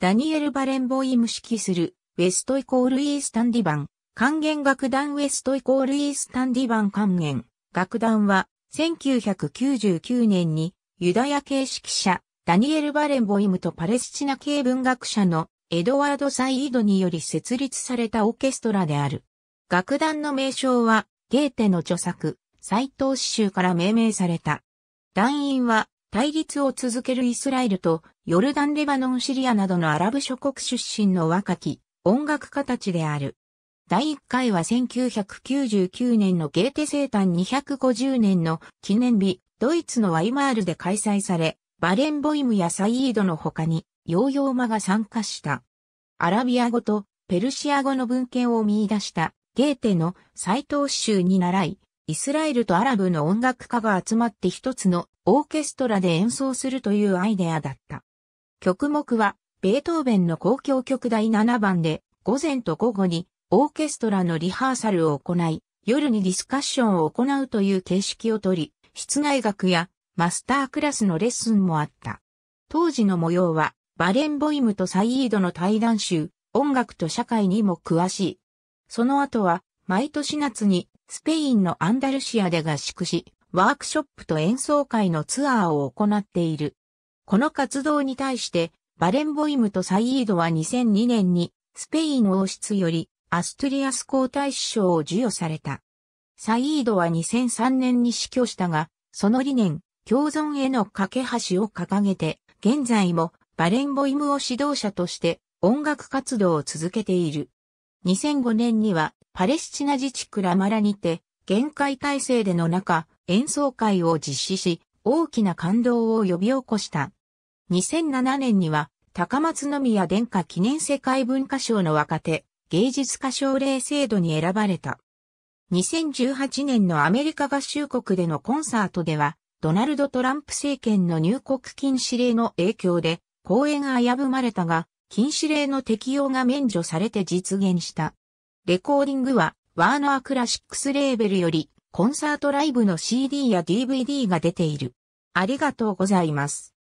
ダニエル・バレンボイム指揮する、ウェストイコールイースタンディバン、管弦楽団ウェストイコールイースタンディバン管弦、楽団は、1999年に、ユダヤ系指揮者、ダニエル・バレンボイムとパレスチナ系文学者のエドワード・サイードにより設立されたオーケストラである。楽団の名称は、ゲーテの著作、斎藤詩集から命名された。団員は、対立を続けるイスラエルと、ヨルダン・レバノン・シリアなどのアラブ諸国出身の若き音楽家たちである。第1回は1999年のゲーテ生誕250年の記念日、ドイツのワイマールで開催され、バレンボイムやサイードの他に、ヨーヨーマが参加した。アラビア語とペルシア語の文献を見出したゲーテの斎藤州に習い、イスラエルとアラブの音楽家が集まって一つのオーケストラで演奏するというアイデアだった。曲目は、ベートーベンの公共曲第7番で、午前と午後にオーケストラのリハーサルを行い、夜にディスカッションを行うという形式をとり、室内楽やマスタークラスのレッスンもあった。当時の模様は、バレンボイムとサイードの対談集、音楽と社会にも詳しい。その後は、毎年夏にスペインのアンダルシアで合宿し、ワークショップと演奏会のツアーを行っている。この活動に対して、バレンボイムとサイードは2002年に、スペイン王室より、アストリアス皇太子賞を授与された。サイードは2003年に死去したが、その理念、共存への架け橋を掲げて、現在もバレンボイムを指導者として音楽活動を続けている。2005年にはパレスチナ自治区ラマラにて、限界体制での中、演奏会を実施し、大きな感動を呼び起こした。2007年には、高松宮殿下記念世界文化賞の若手、芸術家奨励制度に選ばれた。2018年のアメリカ合衆国でのコンサートでは、ドナルド・トランプ政権の入国禁止令の影響で、公演が危ぶまれたが、禁止令の適用が免除されて実現した。レコーディングは、ワーナークラシックスレーベルより、コンサートライブの CD や DVD が出ている。ありがとうございます。